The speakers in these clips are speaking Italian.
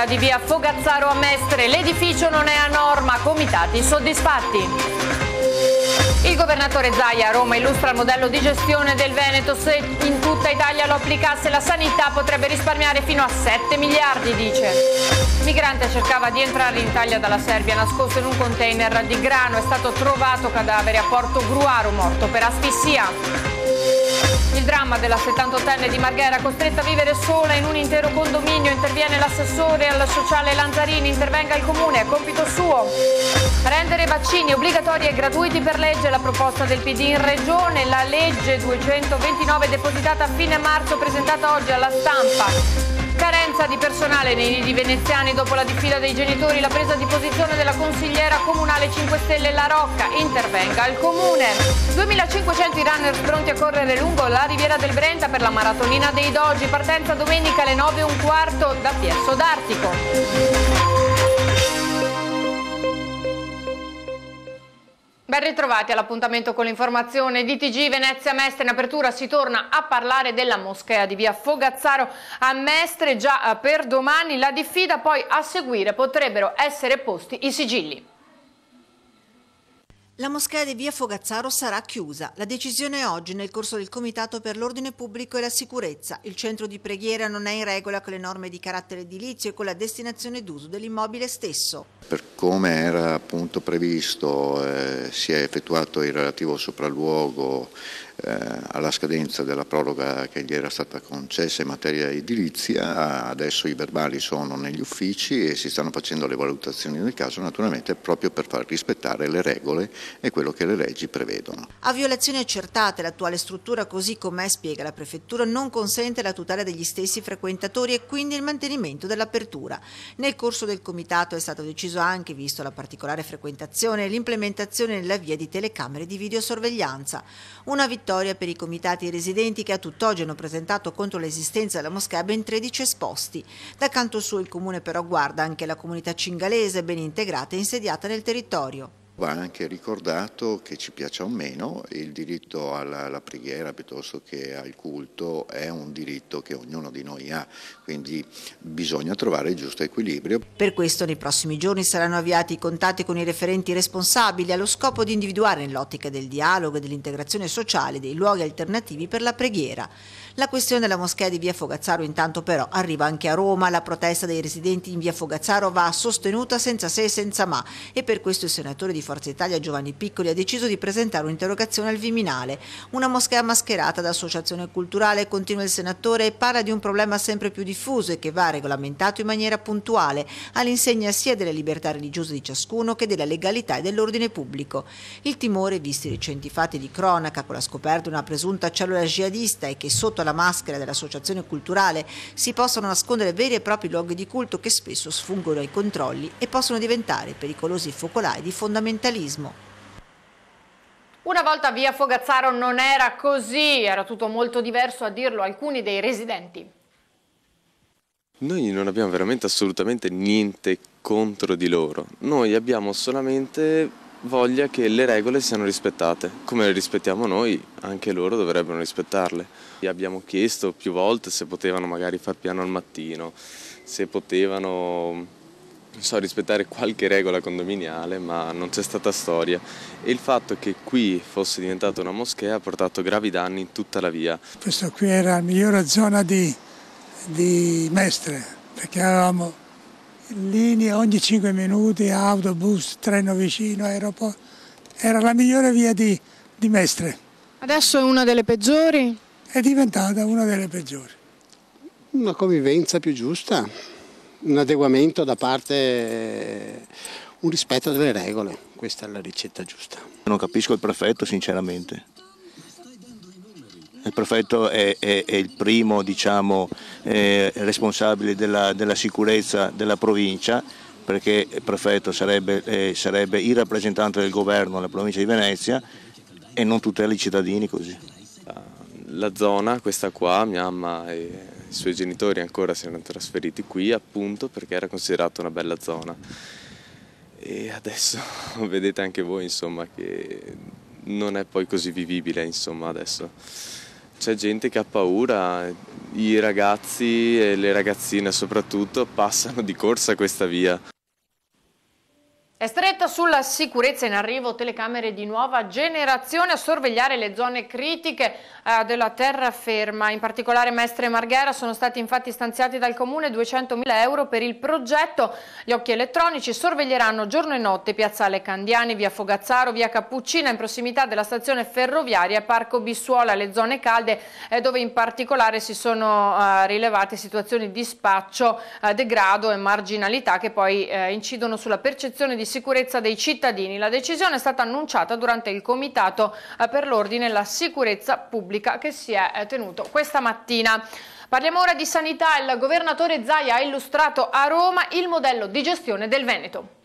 assemblea di via Fogazzaro a Mestre, l'edificio non è a norma, comitati soddisfatti. Il governatore Zaia a Roma illustra il modello di gestione del Veneto. Se in tutta Italia lo applicasse la sanità potrebbe risparmiare fino a 7 miliardi, dice. Il migrante cercava di entrare in Italia dalla Serbia nascosto in un container di grano. È stato trovato cadavere a Porto Gruaro morto per asfissia. Il dramma della 78enne di Marghera costretta a vivere sola in un intero condominio. Interviene l'assessore alla sociale Lanzarini, intervenga il comune, è compito suo. Rendere vaccini obbligatori e gratuiti per legge, la proposta del PD in regione, la legge 229 depositata a fine marzo presentata oggi alla stampa. Carenza di personale nei nidi veneziani dopo la diffida dei genitori, la presa di posizione della consigliera comunale 5 Stelle La Rocca. Intervenga il comune. 2500 i runner pronti a correre lungo la riviera del Brenta per la maratonina dei Doggi, Partenza domenica alle 9.15 da Pierso d'Artico. Ben ritrovati all'appuntamento con l'informazione di TG Venezia Mestre. In apertura si torna a parlare della moschea di via Fogazzaro a Mestre. Già eh, per domani la diffida poi a seguire potrebbero essere posti i sigilli. La moschea di via Fogazzaro sarà chiusa. La decisione è oggi nel corso del Comitato per l'Ordine Pubblico e la Sicurezza. Il centro di preghiera non è in regola con le norme di carattere edilizio e con la destinazione d'uso dell'immobile stesso. Per come era appunto previsto eh, si è effettuato il relativo sopralluogo eh, alla scadenza della proroga che gli era stata concessa in materia edilizia, adesso i verbali sono negli uffici e si stanno facendo le valutazioni del caso naturalmente proprio per far rispettare le regole e quello che le leggi prevedono. A violazioni accertate l'attuale struttura così come spiega la Prefettura, non consente la tutela degli stessi frequentatori e quindi il mantenimento dell'apertura. Nel corso del comitato è stato deciso anche, visto la particolare frequentazione, l'implementazione nella via di telecamere di videosorveglianza. Una vittoria vittoria per i comitati residenti che a tutt'oggi hanno presentato contro l'esistenza della moschea ben 13 esposti. Da canto suo il comune però guarda anche la comunità cingalese ben integrata e insediata nel territorio. Va anche ricordato che ci piaccia o meno, il diritto alla, alla, preghiera piuttosto che al culto è un diritto che ognuno di noi ha, quindi bisogna trovare il giusto equilibrio. Per questo nei prossimi giorni saranno avviati i contatti con i referenti responsabili allo scopo di individuare nell'ottica del dialogo e dell'integrazione sociale dei luoghi alternativi per la preghiera. La questione della moschea di Via Fogazzaro intanto però arriva anche a Roma, la protesta dei residenti in Via Fogazzaro va sostenuta senza se e senza ma e per questo il senatore di Fogazzaro Forza Italia Giovanni Piccoli ha deciso di presentare un'interrogazione al Viminale. Una moschea mascherata da associazione culturale, continua il senatore, e parla di un problema sempre più diffuso e che va regolamentato in maniera puntuale, all'insegna sia delle libertà religiose di ciascuno che della legalità e dell'ordine pubblico. Il timore, visti i recenti fatti di cronaca con la scoperta di una presunta cellula jihadista e che sotto la maschera dell'associazione culturale si possono nascondere veri e propri luoghi di culto che spesso sfuggono ai controlli e possono diventare pericolosi focolai di fondamentale ambientalismo. Una volta via Fogazzaro non era così, era tutto molto diverso a dirlo alcuni dei residenti. Noi non abbiamo veramente assolutamente niente contro di loro, noi abbiamo solamente voglia che le regole siano rispettate, come le rispettiamo noi, anche loro dovrebbero rispettarle. Gli abbiamo chiesto più volte se potevano magari far piano al mattino, se potevano so rispettare qualche regola condominiale, ma non c'è stata storia e il fatto che qui fosse diventata una moschea ha portato gravi danni in tutta la via. Questa qui era la migliore zona di, di Mestre, perché avevamo linee ogni 5 minuti, autobus, treno vicino, aeroporto, era la migliore via di, di Mestre. Adesso è una delle peggiori? È diventata una delle peggiori. Una convivenza più giusta un adeguamento da parte, eh, un rispetto delle regole, questa è la ricetta giusta. Non capisco il prefetto sinceramente. Il prefetto è, è, è il primo diciamo, eh, responsabile della, della sicurezza della provincia, perché il prefetto sarebbe, eh, sarebbe, il rappresentante del governo alla provincia di Venezia e non tutela i cittadini così. La zona, questa qua, mia mamma i suoi genitori ancora si erano trasferiti qui appunto perché era considerata una bella zona. E adesso vedete anche voi insomma che non è poi così vivibile insomma adesso. C'è gente che ha paura, i ragazzi e le ragazzine soprattutto passano di corsa questa via. È stretta sulla sicurezza in arrivo telecamere di nuova generazione a sorvegliare le zone critiche eh, della terraferma. In particolare Mestre e Marghera sono stati infatti stanziati dal Comune 200.000 euro per il progetto. Gli occhi elettronici sorveglieranno giorno e notte Piazzale Candiani, via Fogazzaro, via Cappuccina in prossimità della stazione ferroviaria e Parco Bissuola, le zone calde eh, dove in particolare si sono eh, rilevate situazioni di spaccio, eh, degrado e marginalità che poi eh, incidono sulla percezione di sicurezza dei cittadini. La decisione è stata annunciata durante il Comitato eh, per l'Ordine e la Sicurezza Pubblica che si è eh, tenuto questa mattina. Parliamo ora di sanità. Il governatore Zaia ha illustrato a Roma il modello di gestione del Veneto.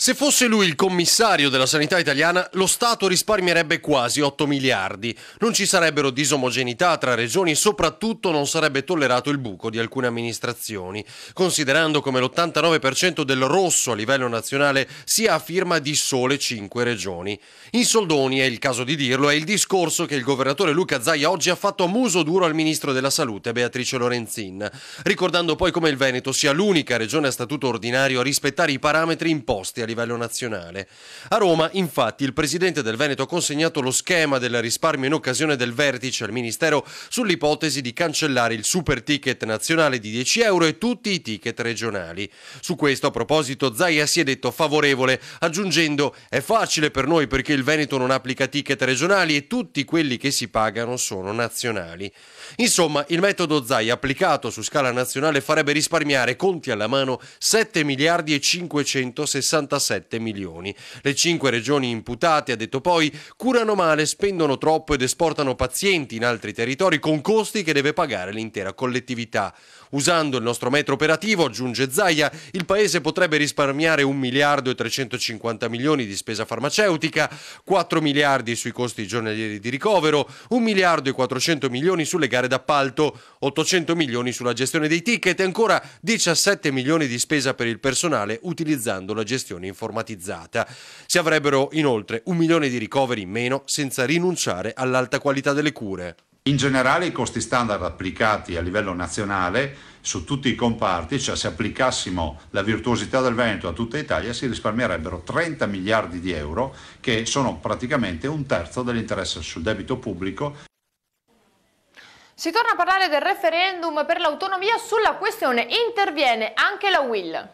Se fosse lui il commissario della sanità italiana, lo Stato risparmierebbe quasi 8 miliardi. Non ci sarebbero disomogeneità tra regioni e soprattutto non sarebbe tollerato il buco di alcune amministrazioni, considerando come l'89% del rosso a livello nazionale sia a firma di sole 5 regioni. In soldoni, è il caso di dirlo, è il discorso che il governatore Luca Zaia oggi ha fatto a muso duro al ministro della Salute Beatrice Lorenzin, ricordando poi come il Veneto sia l'unica regione a statuto ordinario a rispettare i parametri imposti livello nazionale. A Roma, infatti, il presidente del Veneto ha consegnato lo schema del risparmio in occasione del vertice al Ministero sull'ipotesi di cancellare il super ticket nazionale di 10 euro e tutti i ticket regionali. Su questo, a proposito, Zaia si è detto favorevole, aggiungendo è facile per noi perché il Veneto non applica ticket regionali e tutti quelli che si pagano sono nazionali. Insomma, il metodo Zaia applicato su scala nazionale farebbe risparmiare, conti alla mano, 7 miliardi e 560 47 milioni. Le cinque regioni imputate, ha detto poi, curano male, spendono troppo ed esportano pazienti in altri territori con costi che deve pagare l'intera collettività. Usando il nostro metro operativo, aggiunge Zaia, il Paese potrebbe risparmiare 1 miliardo e 350 milioni di spesa farmaceutica, 4 miliardi sui costi giornalieri di ricovero, 1 miliardo e 400 milioni sulle gare d'appalto, 800 milioni sulla gestione dei ticket e ancora 17 milioni di spesa per il personale utilizzando la gestione informatizzata. Si avrebbero inoltre un milione di ricoveri in meno senza rinunciare all'alta qualità delle cure. In generale i costi standard applicati a livello nazionale su tutti i comparti, cioè se applicassimo la virtuosità del Veneto a tutta Italia, si risparmierebbero 30 miliardi di euro, che sono praticamente un terzo dell'interesse sul debito pubblico si torna a parlare del referendum per l'autonomia, sulla questione interviene anche la Will.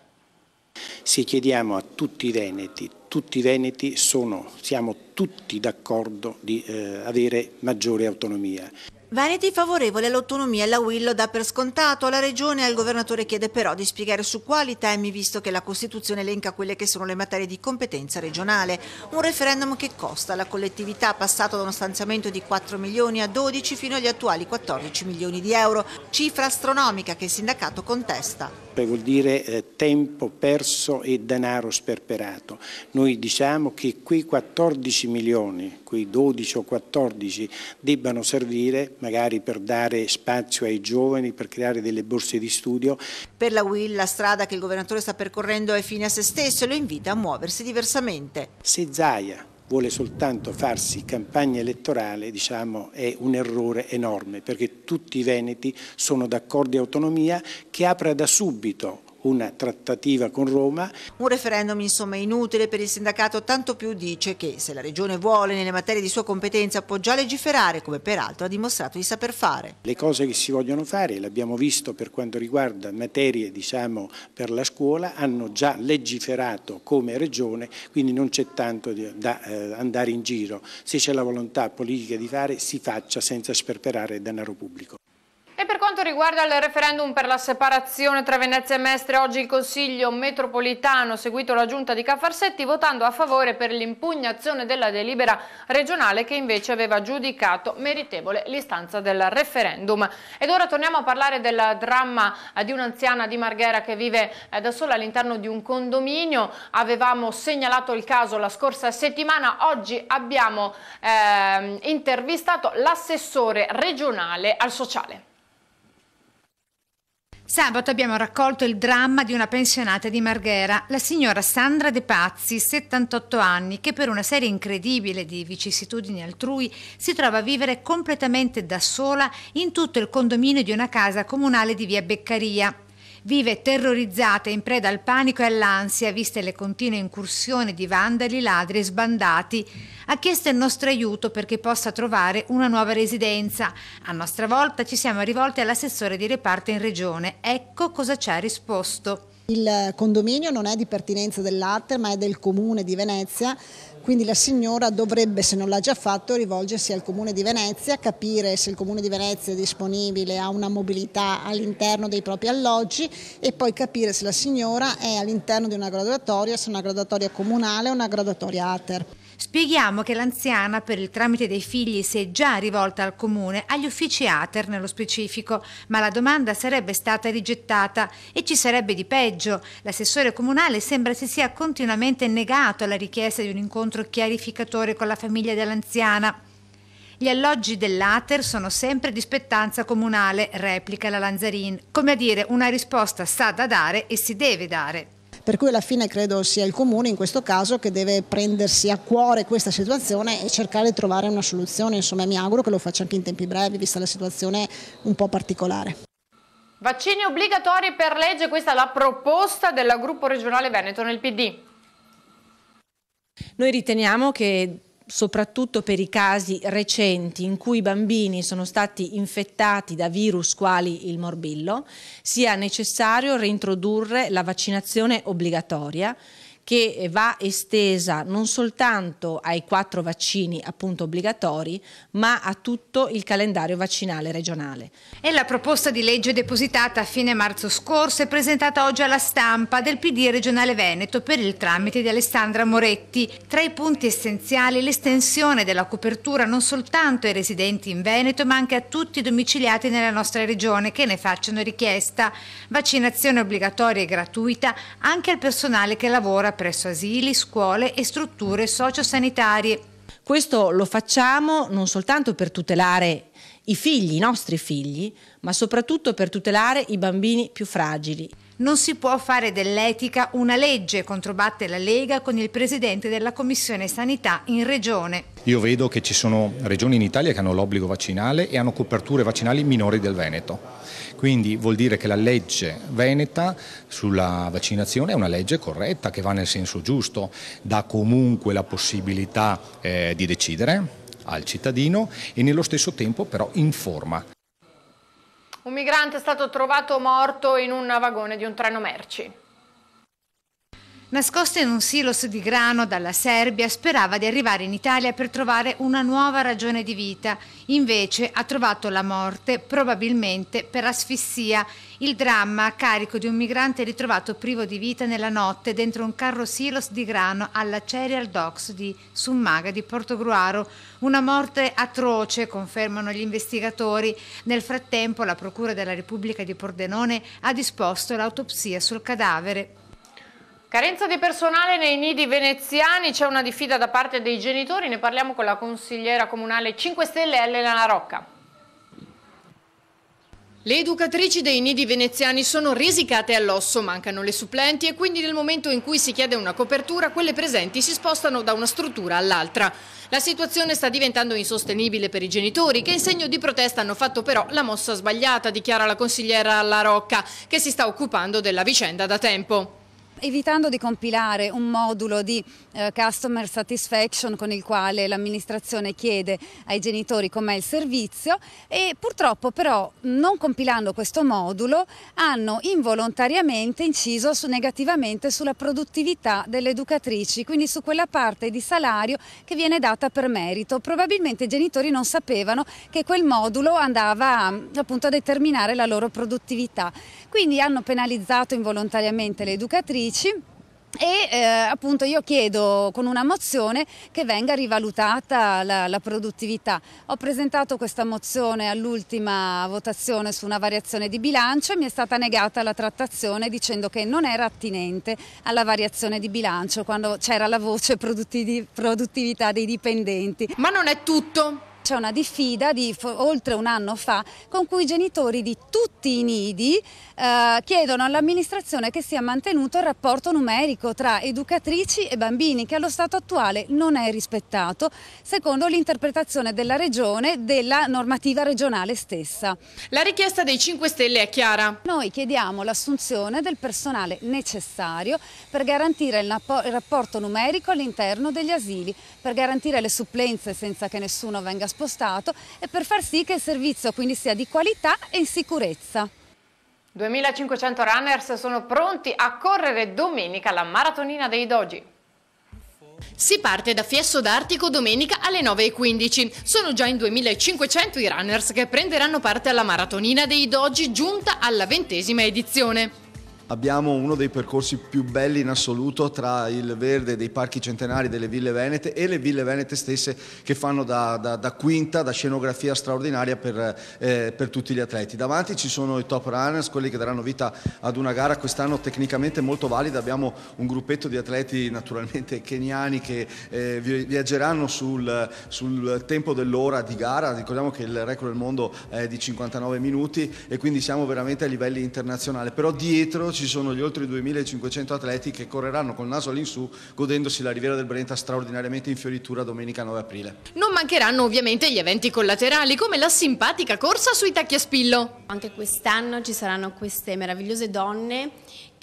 Se chiediamo a tutti i veneti tutti i veneti sono, siamo tutti d'accordo di eh, avere maggiore autonomia. Veneti favorevole all'autonomia la Willo dà per scontato. La Regione e il Governatore chiede però di spiegare su quali temi, visto che la Costituzione elenca quelle che sono le materie di competenza regionale. Un referendum che costa alla collettività, passato da uno stanziamento di 4 milioni a 12 fino agli attuali 14 milioni di euro, cifra astronomica che il sindacato contesta vuol dire eh, tempo perso e denaro sperperato. Noi diciamo che quei 14 milioni, quei 12 o 14 debbano servire magari per dare spazio ai giovani, per creare delle borse di studio. Per la UIL la strada che il governatore sta percorrendo è fine a se stesso e lo invita a muoversi diversamente. Se Zaia vuole soltanto farsi campagna elettorale diciamo, è un errore enorme perché tutti i Veneti sono d'accordo di autonomia che apra da subito una trattativa con Roma. Un referendum insomma inutile per il sindacato, tanto più dice che se la Regione vuole nelle materie di sua competenza può già legiferare, come peraltro ha dimostrato di saper fare. Le cose che si vogliono fare, l'abbiamo visto per quanto riguarda materie diciamo, per la scuola, hanno già legiferato come Regione, quindi non c'è tanto da eh, andare in giro. Se c'è la volontà politica di fare, si faccia senza sperperare denaro pubblico. E per quanto riguarda il referendum per la separazione tra Venezia e Mestre, oggi il Consiglio metropolitano seguito la giunta di Caffarsetti votando a favore per l'impugnazione della delibera regionale che invece aveva giudicato meritevole l'istanza del referendum. Ed ora torniamo a parlare del dramma di un'anziana di Marghera che vive eh, da sola all'interno di un condominio. Avevamo segnalato il caso la scorsa settimana, oggi abbiamo eh, intervistato l'assessore regionale al sociale. Sabato abbiamo raccolto il dramma di una pensionata di Marghera, la signora Sandra De Pazzi, 78 anni, che per una serie incredibile di vicissitudini altrui si trova a vivere completamente da sola in tutto il condominio di una casa comunale di via Beccaria, vive terrorizzata in preda al panico e all'ansia viste le continue incursioni di vandali, ladri e sbandati. Ha chiesto il nostro aiuto perché possa trovare una nuova residenza. A nostra volta ci siamo rivolti all'assessore di reparto in regione. Ecco cosa ci ha risposto. Il condominio non è di pertinenza dell'ATER ma è del comune di Venezia quindi la signora dovrebbe, se non l'ha già fatto, rivolgersi al Comune di Venezia, capire se il Comune di Venezia è disponibile a una mobilità all'interno dei propri alloggi e poi capire se la signora è all'interno di una graduatoria, se è una graduatoria comunale o una graduatoria ATER. Spieghiamo che l'anziana, per il tramite dei figli, si è già rivolta al comune, agli uffici ATER nello specifico, ma la domanda sarebbe stata rigettata e ci sarebbe di peggio. L'assessore comunale sembra si sia continuamente negato alla richiesta di un incontro chiarificatore con la famiglia dell'anziana. Gli alloggi dell'Ater sono sempre di spettanza comunale, replica la Lanzarin. Come a dire, una risposta sa da dare e si deve dare per cui alla fine credo sia il comune in questo caso che deve prendersi a cuore questa situazione e cercare di trovare una soluzione, insomma mi auguro che lo faccia anche in tempi brevi vista la situazione un po' particolare. Vaccini obbligatori per legge, questa è la proposta del gruppo regionale Veneto nel PD. Noi riteniamo che soprattutto per i casi recenti in cui i bambini sono stati infettati da virus quali il morbillo, sia necessario reintrodurre la vaccinazione obbligatoria che va estesa non soltanto ai quattro vaccini appunto obbligatori, ma a tutto il calendario vaccinale regionale. E la proposta di legge depositata a fine marzo scorso è presentata oggi alla stampa del PD regionale Veneto per il tramite di Alessandra Moretti. Tra i punti essenziali l'estensione della copertura non soltanto ai residenti in Veneto, ma anche a tutti i domiciliati nella nostra regione che ne facciano richiesta. Vaccinazione obbligatoria e gratuita anche al personale che lavora presso asili, scuole e strutture sociosanitarie. Questo lo facciamo non soltanto per tutelare i figli, i nostri figli, ma soprattutto per tutelare i bambini più fragili. Non si può fare dell'etica una legge, controbatte la Lega con il presidente della Commissione Sanità in Regione. Io vedo che ci sono regioni in Italia che hanno l'obbligo vaccinale e hanno coperture vaccinali minori del Veneto. Quindi vuol dire che la legge veneta sulla vaccinazione è una legge corretta, che va nel senso giusto, dà comunque la possibilità eh, di decidere al cittadino e nello stesso tempo però informa un migrante è stato trovato morto in un vagone di un treno merci. Nascosta in un silos di grano dalla Serbia, sperava di arrivare in Italia per trovare una nuova ragione di vita. Invece ha trovato la morte, probabilmente per asfissia. Il dramma a carico di un migrante ritrovato privo di vita nella notte dentro un carro silos di grano alla Cereal Docks di Summaga di Portogruaro. Una morte atroce, confermano gli investigatori. Nel frattempo la Procura della Repubblica di Pordenone ha disposto l'autopsia sul cadavere. Carenza di personale nei nidi veneziani, c'è una diffida da parte dei genitori, ne parliamo con la consigliera comunale 5 Stelle Elena Larocca. Le educatrici dei nidi veneziani sono risicate all'osso, mancano le supplenti e quindi nel momento in cui si chiede una copertura quelle presenti si spostano da una struttura all'altra. La situazione sta diventando insostenibile per i genitori che in segno di protesta hanno fatto però la mossa sbagliata, dichiara la consigliera La Rocca, che si sta occupando della vicenda da tempo evitando di compilare un modulo di eh, customer satisfaction con il quale l'amministrazione chiede ai genitori com'è il servizio e purtroppo però non compilando questo modulo hanno involontariamente inciso su, negativamente sulla produttività delle educatrici, quindi su quella parte di salario che viene data per merito. Probabilmente i genitori non sapevano che quel modulo andava appunto a determinare la loro produttività. Quindi hanno penalizzato involontariamente le educatrici amici e eh, appunto io chiedo con una mozione che venga rivalutata la, la produttività. Ho presentato questa mozione all'ultima votazione su una variazione di bilancio e mi è stata negata la trattazione dicendo che non era attinente alla variazione di bilancio quando c'era la voce produttiv produttività dei dipendenti. Ma non è tutto. C'è una diffida di oltre un anno fa con cui i genitori di tutti i nidi eh, chiedono all'amministrazione che sia mantenuto il rapporto numerico tra educatrici e bambini che allo stato attuale non è rispettato secondo l'interpretazione della regione della normativa regionale stessa. La richiesta dei 5 Stelle è chiara. Noi chiediamo l'assunzione del personale necessario per garantire il rapporto numerico all'interno degli asili, per garantire le supplenze senza che nessuno venga spostato spostato e per far sì che il servizio quindi sia di qualità e in sicurezza. 2500 runners sono pronti a correre domenica la maratonina dei doji. Si parte da Fiesso d'Artico domenica alle 9.15. Sono già in 2500 i runners che prenderanno parte alla maratonina dei doji giunta alla ventesima edizione. Abbiamo uno dei percorsi più belli in assoluto tra il verde dei parchi centenari delle ville venete e le ville venete stesse che fanno da, da, da quinta, da scenografia straordinaria per, eh, per, tutti gli atleti. Davanti ci sono i top runners, quelli che daranno vita ad una gara quest'anno tecnicamente molto valida. Abbiamo un gruppetto di atleti naturalmente keniani che eh, viaggeranno sul, sul tempo dell'ora di gara. Ricordiamo che il record del mondo è di 59 minuti e quindi siamo veramente a livelli internazionali. Però dietro ci sono gli oltre 2.500 atleti che correranno col naso all'insù godendosi la Riviera del Brenta straordinariamente in fioritura domenica 9 aprile. Non mancheranno ovviamente gli eventi collaterali come la simpatica corsa sui tacchi a spillo. Anche quest'anno ci saranno queste meravigliose donne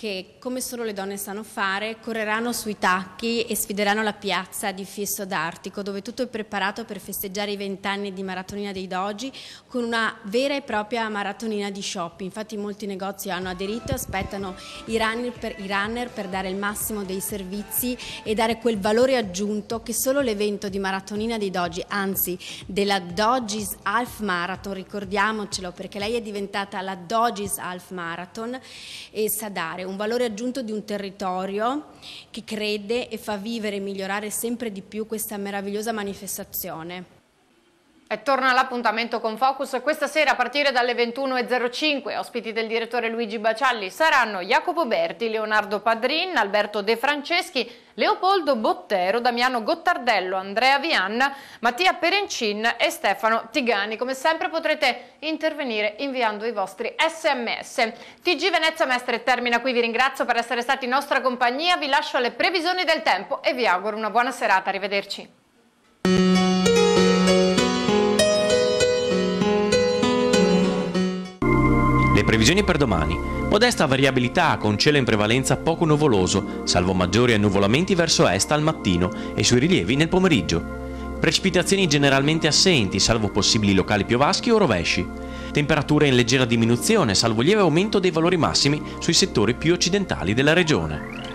che, come solo le donne sanno fare, correranno sui tacchi e sfideranno la piazza di Fisso d'Artico, dove tutto è preparato per festeggiare i vent'anni di maratonina dei Doggi con una vera e propria maratonina di shopping. Infatti molti negozi hanno aderito e aspettano i runner, per, i runner per dare il massimo dei servizi e dare quel valore aggiunto che solo l'evento di maratonina dei Doggi, anzi della Doggis Half Marathon, ricordiamocelo perché lei è diventata la Doggis Half Marathon e eh, sa dare un valore aggiunto di un territorio che crede e fa vivere e migliorare sempre di più questa meravigliosa manifestazione. E torna l'appuntamento con Focus questa sera a partire dalle 21.05. Ospiti del direttore Luigi Bacialli saranno Jacopo Berti, Leonardo Padrin, Alberto De Franceschi, Leopoldo Bottero, Damiano Gottardello, Andrea Vianna, Mattia Perencin e Stefano Tigani. Come sempre potrete intervenire inviando i vostri sms. TG Venezia Mestre termina qui, vi ringrazio per essere stati in nostra compagnia, vi lascio alle previsioni del tempo e vi auguro una buona serata, arrivederci. Previsioni per domani. Modesta variabilità con cielo in prevalenza poco nuvoloso, salvo maggiori annuvolamenti verso est al mattino e sui rilievi nel pomeriggio. Precipitazioni generalmente assenti, salvo possibili locali piovaschi o rovesci. Temperature in leggera diminuzione, salvo lieve aumento dei valori massimi sui settori più occidentali della regione.